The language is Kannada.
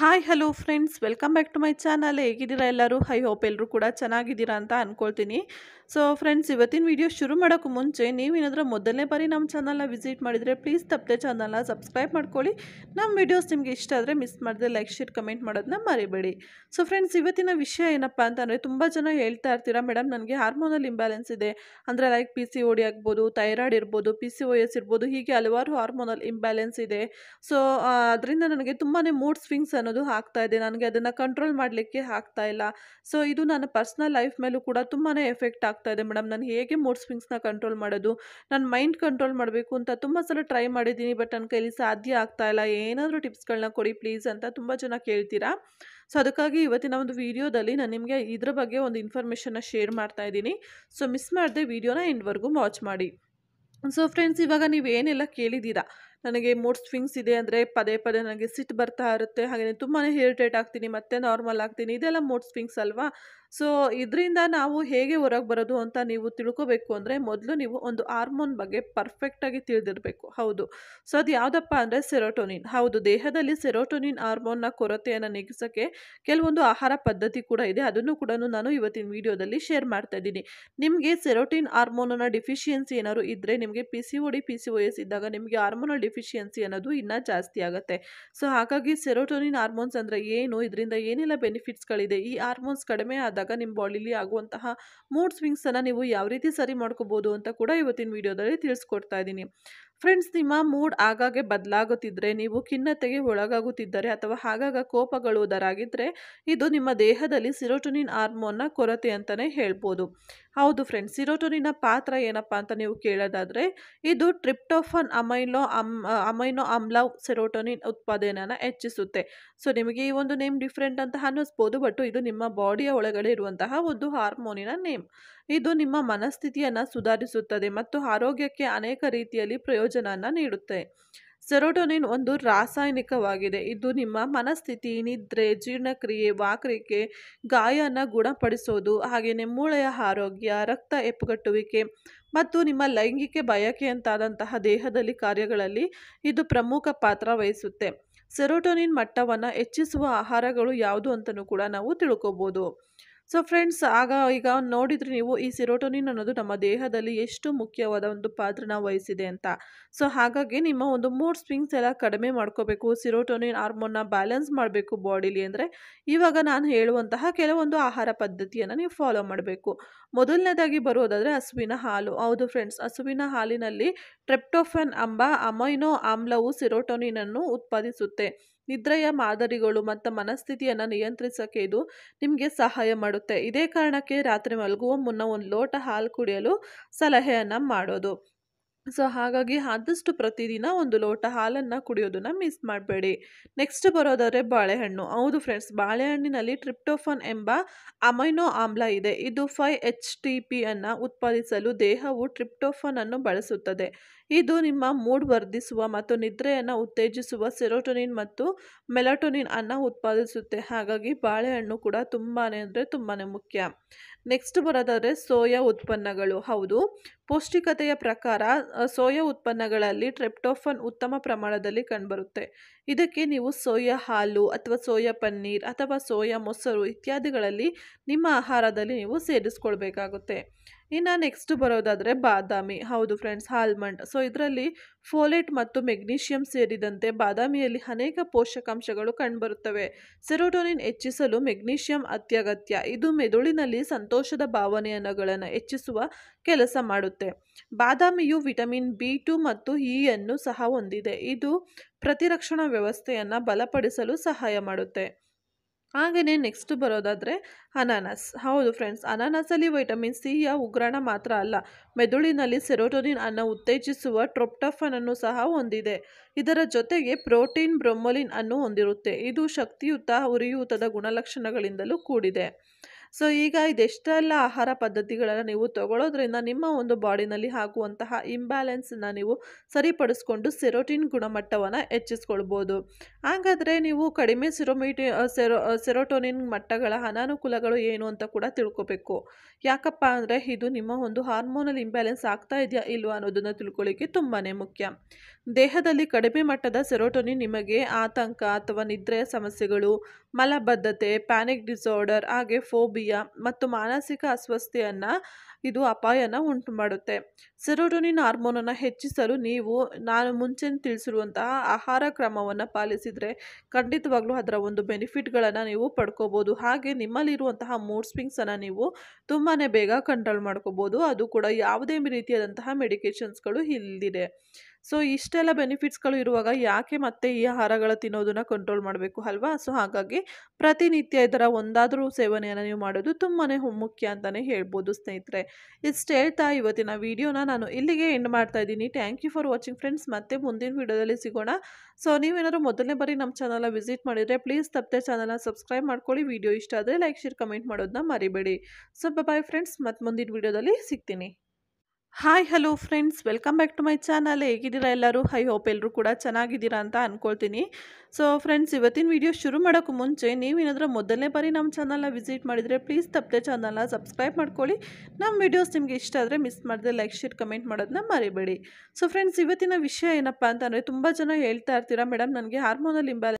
hi hello friends welcome back to my channel ಹೇಗಿದ್ದೀರಾ ಎಲ್ಲರೂ ಹೈ ಹೋಪ್ ಎಲ್ಲರೂ ಕೂಡ ಚೆನ್ನಾಗಿದ್ದೀರಾ ಅಂತ ಅಂದ್ಕೊಳ್ತೀನಿ ಸೊ ಫ್ರೆಂಡ್ಸ್ ಇವತ್ತಿನ ವಿಡಿಯೋ ಶುರು ಮಾಡೋಕ್ಕೂ ಮುಂಚೆ ನೀವೇನಾದರೂ ಮೊದಲನೇ ಬಾರಿ ನಮ್ಮ ಚಾನಲ್ನ ವಿಸಿಟ್ ಮಾಡಿದರೆ ಪ್ಲೀಸ್ ತಪ್ಪದೆ ಚಾನಲ್ನ ಸಬ್ಸ್ಕ್ರೈಬ್ ಮಾಡ್ಕೊಳ್ಳಿ ನಮ್ಮ ವಿಡಿಯೋಸ್ ನಿಮಗೆ ಇಷ್ಟ ಆದರೆ ಮಿಸ್ ಮಾಡಿದ್ರೆ ಲೈಕ್ ಶೇರ್ ಕಮೆಂಟ್ ಮಾಡೋದನ್ನ ಮರಿಬೇಡಿ ಸೊ ಫ್ರೆಂಡ್ಸ್ ಇವತ್ತಿನ ವಿಷಯ ಏನಪ್ಪ ಅಂತಂದರೆ ತುಂಬ ಜನ ಹೇಳ್ತಾ ಇರ್ತೀರಾ ಮೇಡಮ್ ನನಗೆ ಹಾರ್ಮೋನಲ್ ಇಂಬ್ಯಾಲೆನ್ಸ್ ಇದೆ ಅಂದರೆ ಲೈಕ್ ಪಿ ಸಿ ಓಡಿ ಆಗ್ಬೋದು ಥೈರಾಯ್ಡ್ ಇರ್ಬೋದು ಪಿ ಸಿ ಓ ಎಸ್ ಇರ್ಬೋದು ಹೀಗೆ ಹಲವಾರು ಹಾರ್ಮೋನಲ್ ಇಂಬ್ಯಾಲೆನ್ಸ್ ಇದೆ ಸೊ ಅದರಿಂದ ನನಗೆ ತುಂಬಾ ಮೂಡ್ ಸ್ವಿಂಗ್ಸ್ ಅನ್ನೋದು ಆಗ್ತಾ ಇದೆ ನನಗೆ ಅದನ್ನು ಕಂಟ್ರೋಲ್ ಮಾಡಲಿಕ್ಕೆ ಆಗ್ತಾ ಇಲ್ಲ ಸೊ ಇದು ನನ್ನ ಪರ್ಸ್ನಲ್ ಲೈಫ್ ಮೇಲೂ ಕೂಡ ತುಂಬಾ ಎಫೆಕ್ಟ್ ಆಗ್ತಾ ಇದೆ ಮೇಡಮ್ ನಾನು ಹೇಗೆ ಮೂಡ್ ಸ್ವಿಂಗ್ಸ್ನ ಕಂಟ್ರೋಲ್ ಮಾಡೋದು ನನ್ನ ಮೈಂಡ್ ಕಂಟ್ರೋಲ್ ಮಾಡಬೇಕು ಅಂತ ತುಂಬ ಸಲ ಟ್ರೈ ಮಾಡಿದ್ದೀನಿ ಬಟ್ ನನ್ನ ಕೈಲಿ ಸಾಧ್ಯ ಆಗ್ತಾ ಇಲ್ಲ ಏನಾದರೂ ಟಿಪ್ಸ್ಗಳನ್ನ ಕೊಡಿ ಪ್ಲೀಸ್ ಅಂತ ತುಂಬ ಜನ ಕೇಳ್ತೀರಾ ಸೊ ಅದಕ್ಕಾಗಿ ಇವತ್ತಿನ ಒಂದು ವಿಡಿಯೋದಲ್ಲಿ ನಾನು ನಿಮಗೆ ಇದರ ಬಗ್ಗೆ ಒಂದು ಇನ್ಫಾರ್ಮೇಷನ್ನ ಶೇರ್ ಮಾಡ್ತಾ ಇದ್ದೀನಿ ಸೊ ಮಿಸ್ ಮಾಡಿದೆ ವಿಡಿಯೋನ ಎಂಡ್ವರೆಗೂ ವಾಚ್ ಮಾಡಿ ಸೊ ಫ್ರೆಂಡ್ಸ್ ಇವಾಗ ನೀವು ಏನೆಲ್ಲ ಕೇಳಿದ್ದೀರಾ ನನಗೆ ಮೂಡ್ ಸ್ವಿಂಗ್ಸ್ ಇದೆ ಅಂದರೆ ಪದೇ ಪದೇ ನನಗೆ ಸಿಟ್ಟು ಬರ್ತಾ ಇರುತ್ತೆ ಹಾಗೆ ತುಂಬಾ ಇರಿಟೇಟ್ ಆಗ್ತೀನಿ ಮತ್ತೆ ನಾರ್ಮಲ್ ಆಗ್ತೀನಿ ಇದೆಲ್ಲ ಮೂಡ್ ಸ್ವಿಂಗ್ಸ್ ಅಲ್ವಾ ಸೊ ಇದರಿಂದ ನಾವು ಹೇಗೆ ಹೊರಗೆ ಬರೋದು ಅಂತ ನೀವು ತಿಳ್ಕೋಬೇಕು ಅಂದರೆ ಮೊದಲು ನೀವು ಒಂದು ಹಾರ್ಮೋನ್ ಬಗ್ಗೆ ಪರ್ಫೆಕ್ಟಾಗಿ ತಿಳಿದಿರಬೇಕು ಹೌದು ಸೊ ಅದು ಯಾವುದಪ್ಪ ಅಂದರೆ ಸೆರೋಟೋನಿನ್ ಹೌದು ದೇಹದಲ್ಲಿ ಸೆರೋಟೋನಿನ್ ಹಾರ್ಮೋನ್ನ ಕೊರತೆಯನ್ನು ನೀಗಿಸೋಕ್ಕೆ ಕೆಲವೊಂದು ಆಹಾರ ಪದ್ಧತಿ ಕೂಡ ಇದೆ ಅದನ್ನು ಕೂಡ ನಾನು ಇವತ್ತಿನ ವಿಡಿಯೋದಲ್ಲಿ ಶೇರ್ ಮಾಡ್ತಾ ಇದ್ದೀನಿ ನಿಮಗೆ ಸೆರೋಟಿನ್ ಹಾರ್ಮೋನನ ಡಿಫಿಷಿಯನ್ಸಿ ಏನಾದರೂ ಇದ್ದರೆ ನಿಮಗೆ P C O P C O S ಇದ್ದಾಗ ನಿಮಗೆ ಹಾರ್ಮೋನಲ್ ಡಿಫಿಷಿಯನ್ಸಿ ಅನ್ನೋದು ಇನ್ನೂ ಜಾಸ್ತಿ ಆಗುತ್ತೆ ಸೊ ಹಾಗಾಗಿ ಸೆರೋಟೋನಿನ್ ಹಾರ್ಮೋನ್ಸ್ ಅಂದರೆ ಏನು ಇದರಿಂದ ಏನೆಲ್ಲ ಬೆನಿಫಿಟ್ಸ್ಗಳಿದೆ ಈ ಹಾರ್ಮೋನ್ಸ್ ಕಡಿಮೆ ಆದ ಆದಾಗ ನಿಮ್ಮ ಬಾಡಿಲಿ ಆಗುವಂತಹ ಮೂಡ್ ಸ್ವಿಂಗ್ಸನ್ನು ನೀವು ಯಾವ ರೀತಿ ಸರಿ ಮಾಡ್ಕೋಬೋದು ಅಂತ ಕೂಡ ಇವತ್ತಿನ ವಿಡಿಯೋದಲ್ಲಿ ತಿಳಿಸ್ಕೊಡ್ತಾ ಇದ್ದೀನಿ ಫ್ರೆಂಡ್ಸ್ ನಿಮ್ಮ ಮೂಡ್ ಆಗಾಗ್ಗೆ ಬದಲಾಗುತ್ತಿದ್ದರೆ ನೀವು ಖಿನ್ನತೆಗೆ ಒಳಗಾಗುತ್ತಿದ್ದರೆ ಅಥವಾ ಆಗಾಗ ಕೋಪಗಳುವುದರಾಗಿದ್ದರೆ ಇದು ನಿಮ್ಮ ದೇಹದಲ್ಲಿ ಸಿರೋಟೊನಿನ್ ಹಾರ್ಮೋನ್ನ ಕೊರತೆ ಅಂತಲೇ ಹೇಳ್ಬೋದು ಹೌದು ಫ್ರೆಂಡ್ಸ್ ಸಿರೋಟೊನಿನ ಪಾತ್ರ ಏನಪ್ಪ ಅಂತ ನೀವು ಕೇಳೋದಾದರೆ ಇದು ಟ್ರಿಪ್ಟೋಫನ್ ಅಮೈನೋ ಅಮ್ ಅಮೈನೋ ಆಮ್ಲ ಸಿರೋಟೋನಿನ್ ಉತ್ಪಾದನೆಯನ್ನು ಹೆಚ್ಚಿಸುತ್ತೆ ಸೊ ನಿಮಗೆ ಈ ಒಂದು ನೇಮ್ ಡಿಫ್ರೆಂಟ್ ಅಂತ ಅನ್ನಿಸ್ಬೋದು ಬಟ್ ಇದು ನಿಮ್ಮ ಬಾಡಿಯ ಒಳಗಡೆ ಇರುವಂತಹ ಒಂದು ಹಾರ್ಮೋನಿನ ನೇಮ್ ಇದು ನಿಮ್ಮ ಮನಸ್ಥಿತಿಯನ್ನು ಸುಧಾರಿಸುತ್ತದೆ ಮತ್ತು ಆರೋಗ್ಯಕ್ಕೆ ಅನೇಕ ರೀತಿಯಲ್ಲಿ ಪ್ರಯೋಜನ ನೀಡುತ್ತೆ ಸೆರೋಟೋನಿನ್ ಒಂದು ರಾಸಾಯನಿಕವಾಗಿದೆ ಇದು ನಿಮ್ಮ ಮನಸ್ಥಿತಿ ನಿದ್ರೆ ಜೀರ್ಣಕ್ರಿಯೆ ವಾಕರಿಕೆ ಗಾಯನ ಗುಣಪಡಿಸೋದು ಹಾಗೆ ಮೂಳೆಯ ಆರೋಗ್ಯ ರಕ್ತ ಎಪ್ಪುಗಟ್ಟುವಿಕೆ ಮತ್ತು ನಿಮ್ಮ ಲೈಂಗಿಕ ಬಯಕೆಯಂತಾದಂತಹ ದೇಹದಲ್ಲಿ ಕಾರ್ಯಗಳಲ್ಲಿ ಇದು ಪ್ರಮುಖ ಪಾತ್ರ ವಹಿಸುತ್ತೆ ಸೆರೋಟೋನಿನ್ ಮಟ್ಟವನ್ನು ಹೆಚ್ಚಿಸುವ ಆಹಾರಗಳು ಯಾವುದು ಅಂತಲೂ ಕೂಡ ನಾವು ತಿಳ್ಕೋಬೋದು ಸೊ ಫ್ರೆಂಡ್ಸ್ ಆಗ ಈಗ ನೋಡಿದರೆ ನೀವು ಈ ಸಿರೋಟೋನಿನ್ ಅನ್ನೋದು ನಮ್ಮ ದೇಹದಲ್ಲಿ ಎಷ್ಟು ಮುಖ್ಯವಾದ ಒಂದು ಪಾತ್ರನ ವಹಿಸಿದೆ ಅಂತ ಸೊ ಹಾಗಾಗಿ ನಿಮ್ಮ ಒಂದು ಮೂಡ್ ಸ್ವಿಂಗ್ಸ್ ಎಲ್ಲ ಕಡಿಮೆ ಮಾಡ್ಕೋಬೇಕು ಸಿರೋಟೋನಿನ್ ಹಾರ್ಮೋನ್ನ ಬ್ಯಾಲೆನ್ಸ್ ಮಾಡಬೇಕು ಬಾಡಿಲಿ ಅಂದರೆ ಇವಾಗ ನಾನು ಹೇಳುವಂತಹ ಕೆಲವೊಂದು ಆಹಾರ ಪದ್ಧತಿಯನ್ನು ನೀವು ಫಾಲೋ ಮಾಡಬೇಕು ಮೊದಲನೇದಾಗಿ ಬರೋದಾದರೆ ಹಸುವಿನ ಹಾಲು ಹೌದು ಫ್ರೆಂಡ್ಸ್ ಹಸುವಿನ ಹಾಲಿನಲ್ಲಿ ಟ್ರೆಪ್ಟೋಫನ್ ಎಂಬ ಅಮೈನೋ ಆಮ್ಲವು ಸಿರೋಟೋನಿನನ್ನು ಉತ್ಪಾದಿಸುತ್ತೆ ನಿದ್ರೆಯ ಮಾದರಿಗಳು ಮತ್ತು ಮನಸ್ಥಿತಿಯನ್ನು ನಿಯಂತ್ರಿಸೋಕೆ ಇದು ನಿಮಗೆ ಸಹಾಯ ಮಾಡುತ್ತೆ ಇದೇ ಕಾರಣಕ್ಕೆ ರಾತ್ರಿ ಮಲಗುವ ಮುನ್ನ ಒಂದು ಲೋಟ ಹಾಲು ಕುಡಿಯಲು ಸಲಹೆಯನ್ನು ಮಾಡೋದು ಸೊ ಹಾಗಾಗಿ ಆದಷ್ಟು ಪ್ರತಿದಿನ ಒಂದು ಲೋಟ ಹಾಲನ್ನು ಕುಡಿಯೋದನ್ನು ಮಿಸ್ ಮಾಡಬೇಡಿ ನೆಕ್ಸ್ಟ್ ಬರೋದಾದರೆ ಬಾಳೆಹಣ್ಣು ಹೌದು ಫ್ರೆಂಡ್ಸ್ ಬಾಳೆಹಣ್ಣಿನಲ್ಲಿ ಟ್ರಿಪ್ಟೋಫನ್ ಎಂಬ ಅಮೈನೋ ಆಮ್ಲ ಇದೆ ಇದು ಫೈ ಎಚ್ ಟಿ ಪಿಯನ್ನು ಉತ್ಪಾದಿಸಲು ದೇಹವು ಅನ್ನು ಬಳಸುತ್ತದೆ ಇದು ನಿಮ್ಮ ಮೂಡ್ ವರ್ಧಿಸುವ ಮತ್ತು ನಿದ್ರೆಯನ್ನು ಉತ್ತೇಜಿಸುವ ಸೆರೋಟೊನಿನ್ ಮತ್ತು ಮೆಲಟೊನಿನ್ ಅನ್ನು ಉತ್ಪಾದಿಸುತ್ತೆ ಹಾಗಾಗಿ ಬಾಳೆಹಣ್ಣು ಕೂಡ ತುಂಬಾ ಅಂದರೆ ತುಂಬಾ ಮುಖ್ಯ ನೆಕ್ಸ್ಟ್ ಬರೋದಾದರೆ ಸೋಯಾ ಉತ್ಪನ್ನಗಳು ಹೌದು ಪೌಷ್ಟಿಕತೆಯ ಪ್ರಕಾರ ಸೋಯಾ ಉತ್ಪನ್ನಗಳಲ್ಲಿ ಟ್ರೆಪ್ಟೋಫನ್ ಉತ್ತಮ ಪ್ರಮಾಣದಲ್ಲಿ ಕಂಡುಬರುತ್ತೆ ಇದಕ್ಕೆ ನೀವು ಸೋಯಾ ಹಾಲು ಅಥವಾ ಸೋಯಾ ಪನ್ನೀರ್ ಅಥವಾ ಸೋಯಾ ಮೊಸರು ಇತ್ಯಾದಿಗಳಲ್ಲಿ ನಿಮ್ಮ ಆಹಾರದಲ್ಲಿ ನೀವು ಸೇರಿಸ್ಕೊಳ್ಬೇಕಾಗುತ್ತೆ ಇನ್ನು ನೆಕ್ಸ್ಟ್ ಬರೋದಾದರೆ ಬಾದಾಮಿ ಹೌದು ಫ್ರೆಂಡ್ಸ್ ಆಲ್ಮಂಡ್ ಸೊ ಇದರಲ್ಲಿ ಫೋಲೇಟ್ ಮತ್ತು ಮೆಗ್ನೀಷಿಯಂ ಸೇರಿದಂತೆ ಬಾದಾಮಿಯಲ್ಲಿ ಅನೇಕ ಪೋಷಕಾಂಶಗಳು ಕಂಡುಬರುತ್ತವೆ ಸೆರೋಟೋನಿನ್ ಹೆಚ್ಚಿಸಲು ಮೆಗ್ನೀಷಿಯಂ ಅತ್ಯಗತ್ಯ ಇದು ಮೆದುಳಿನಲ್ಲಿ ಸಂತೋಷದ ಭಾವನೆಯನ್ನುಗಳನ್ನು ಹೆಚ್ಚಿಸುವ ಕೆಲಸ ಮಾಡುತ್ತೆ ಬಾದಾಮಿಯು ವಿಟಮಿನ್ ಬಿ ಟು ಮತ್ತು ಇಯನ್ನು e ಸಹ ಹೊಂದಿದೆ ಇದು ಪ್ರತಿರಕ್ಷಣಾ ವ್ಯವಸ್ಥೆಯನ್ನು ಬಲಪಡಿಸಲು ಸಹಾಯ ಮಾಡುತ್ತೆ ಹಾಗೆಯೇ ನೆಕ್ಸ್ಟ್ ಬರೋದಾದರೆ ಅನಾನಸ್ ಹೌದು ಫ್ರೆಂಡ್ಸ್ ಅನಾನಸಲ್ಲಿ ವೈಟಮಿನ್ ಸಿಯ ಉಗ್ರಾಣ ಮಾತ್ರ ಅಲ್ಲ ಮೆದುಳಿನಲ್ಲಿ ಸೆರೋಟೋನಿನ್ ಅನ್ನು ಉತ್ತೇಜಿಸುವ ಟ್ರೊಪ್ಟಫನ್ ಅನ್ನು ಸಹ ಹೊಂದಿದೆ ಇದರ ಜೊತೆಗೆ ಪ್ರೋಟೀನ್ ಬ್ರೊಮೊಲಿನ್ ಅನ್ನು ಹೊಂದಿರುತ್ತೆ ಇದು ಶಕ್ತಿಯುತ ಉರಿಯೂತದ ಗುಣಲಕ್ಷಣಗಳಿಂದಲೂ ಕೂಡಿದೆ ಸೊ ಈಗ ಇದೆಷ್ಟೆಲ್ಲ ಆಹಾರ ಪದ್ಧತಿಗಳನ್ನು ನೀವು ತಗೊಳ್ಳೋದ್ರಿಂದ ನಿಮ್ಮ ಒಂದು ಬಾಡಿನಲ್ಲಿ ಆಗುವಂತಹ ಇಂಬ್ಯಾಲೆನ್ಸನ್ನು ನೀವು ಸರಿಪಡಿಸ್ಕೊಂಡು ಸೆರೋಟಿನ್ ಗುಣಮಟ್ಟವನ್ನು ಹೆಚ್ಚಿಸ್ಕೊಳ್ಬೋದು ಹಾಗಾದರೆ ನೀವು ಕಡಿಮೆ ಸಿರೋಮಿಟಿ ಸೆರೋ ಸೆರೋಟೋನಿನ್ ಮಟ್ಟಗಳ ಅನಾನುಕೂಲಗಳು ಏನು ಅಂತ ಕೂಡ ತಿಳ್ಕೊಬೇಕು ಯಾಕಪ್ಪ ಅಂದರೆ ಇದು ನಿಮ್ಮ ಒಂದು ಹಾರ್ಮೋನಲ್ ಇಂಬ್ಯಾಲೆನ್ಸ್ ಆಗ್ತಾ ಇದೆಯಾ ಇಲ್ವಾ ಅನ್ನೋದನ್ನು ತಿಳ್ಕೊಳ್ಳಿಕ್ಕೆ ತುಂಬಾ ಮುಖ್ಯ ದೇಹದಲ್ಲಿ ಕಡಿಮೆ ಮಟ್ಟದ ಸೆರೋಟೋನಿನ್ ನಿಮಗೆ ಆತಂಕ ಅಥವಾ ನಿದ್ರೆಯ ಸಮಸ್ಯೆಗಳು ಮಲಬದ್ಧತೆ ಪ್ಯಾನಿಕ್ ಡಿಸಾರ್ಡರ್ ಹಾಗೆ ಫೋಬಿ ಮತ್ತು ಮಾನಸಿಕ ಅಸ್ವಸ್ಥೆಯನ್ನು ಇದು ಅಪಾಯನ ಉಂಟು ಮಾಡುತ್ತೆ ಸೆರೋಟೋನಿನ್ ಹಾರ್ಮೋನನ್ನು ಹೆಚ್ಚಿಸಲು ನೀವು ನಾನು ಮುಂಚೆ ತಿಳಿಸಿರುವಂತಹ ಆಹಾರ ಕ್ರಮವನ್ನು ಪಾಲಿಸಿದರೆ ಖಂಡಿತವಾಗ್ಲೂ ಅದರ ಒಂದು ಬೆನಿಫಿಟ್ಗಳನ್ನು ನೀವು ಪಡ್ಕೋಬೋದು ಹಾಗೆ ನಿಮ್ಮಲ್ಲಿರುವಂತಹ ಮೂಡ್ ಸ್ವಿಂಗ್ಸನ್ನು ನೀವು ತುಂಬಾ ಬೇಗ ಕಂಟ್ರೋಲ್ ಮಾಡ್ಕೋಬೋದು ಅದು ಕೂಡ ಯಾವುದೇ ರೀತಿಯಾದಂತಹ ಮೆಡಿಕೇಷನ್ಸ್ಗಳು ಇಲ್ಲಿದೆ ಸೊ ಇಷ್ಟೆಲ್ಲ ಬೆನಿಫಿಟ್ಸ್ಗಳು ಇರುವಾಗ ಯಾಕೆ ಮತ್ತೆ ಈ ಆಹಾರಗಳ ತಿನ್ನೋದನ್ನು ಕಂಟ್ರೋಲ್ ಮಾಡಬೇಕು ಅಲ್ವಾ ಸೊ ಹಾಗಾಗಿ ಪ್ರತಿನಿತ್ಯ ಇದರ ಒಂದಾದರೂ ಸೇವನೆಯನ್ನು ನೀವು ಮಾಡೋದು ತುಂಬಾ ಮುಖ್ಯ ಅಂತಲೇ ಹೇಳ್ಬೋದು ಸ್ನೇಹಿತರೆ ಇಷ್ಟು ಹೇಳ್ತಾ ಇವತ್ತಿನ ವಿಡಿಯೋನ ನಾನು ಇಲ್ಲಿಗೆ ಎಂಡ್ ಮಾಡ್ತಾ ಇದ್ದೀನಿ thank you for watching friends ಮತ್ತೆ ಮುಂದಿನ ವಿಡಿಯೋದಲ್ಲಿ ಸಿಗೋಣ ಸೊ ನೀವೇನಾದರೂ ಮೊದಲನೇ ಬಾರಿ ನಮ್ಮ ಚಾನಲ್ನ ವಿಸಿಟ್ ಮಾಡಿದರೆ ಪ್ಲೀಸ್ ತಪ್ಪದೆ ಚಾನಲ್ನ ಸಬ್ಸ್ಕ್ರೈಬ್ ಮಾಡ್ಕೊಳ್ಳಿ ವಿಡಿಯೋ ಇಷ್ಟ ಆದರೆ ಲೈಕ್ ಶೇರ್ ಕಮೆಂಟ್ ಮಾಡೋದನ್ನ ಮರಿಬೇಡಿ ಸೊ ಬಾಯ್ ಫ್ರೆಂಡ್ಸ್ ಮತ್ತೆ ಮುಂದಿನ ವಿಡಿಯೋದಲ್ಲಿ ಸಿಗ್ತೀನಿ hi hello friends welcome back to my channel ಹೇಗಿದ್ದೀರಾ ಎಲ್ಲರೂ ಹೈ ಹೋಪ್ ಎಲ್ಲರೂ ಕೂಡ ಚೆನ್ನಾಗಿದ್ದೀರಾ ಅಂತ ಅಂದ್ಕೊಳ್ತೀನಿ ಸೊ ಫ್ರೆಂಡ್ಸ್ ಇವತ್ತಿನ ವಿಡಿಯೋ ಶುರು ಮಾಡೋಕ್ಕೂ ಮುಂಚೆ ನೀವೇನಾದರೂ ಮೊದಲನೇ ಬಾರಿ ನಮ್ಮ ಚಾನಲ್ನ ವಿಸಿಟ್ ಮಾಡಿದರೆ ಪ್ಲೀಸ್ ತಪ್ಪದೆ ಚಾನಲ್ನ ಸಬ್ಸ್ಕ್ರೈಬ್ ಮಾಡ್ಕೊಳ್ಳಿ ನಮ್ಮ ವಿಡಿಯೋಸ್ ನಿಮಗೆ ಇಷ್ಟ ಆದರೆ ಮಿಸ್ ಮಾಡಿದೆ ಲೈಕ್ ಶೇರ್ ಕಮೆಂಟ್ ಮಾಡೋದನ್ನ ಮರಿಬೇಡಿ ಸೊ ಫ್ರೆಂಡ್ಸ್ ಇವತ್ತಿನ ವಿಷಯ ಏನಪ್ಪ ಅಂತಂದರೆ ತುಂಬ ಜನ ಹೇಳ್ತಾ ಇರ್ತೀರಾ ಮೇಡಮ್ ನನಗೆ ಹಾರ್ಮೋನಲ್ ಇಂಬ್ಯಾಲೆನ್ಸ್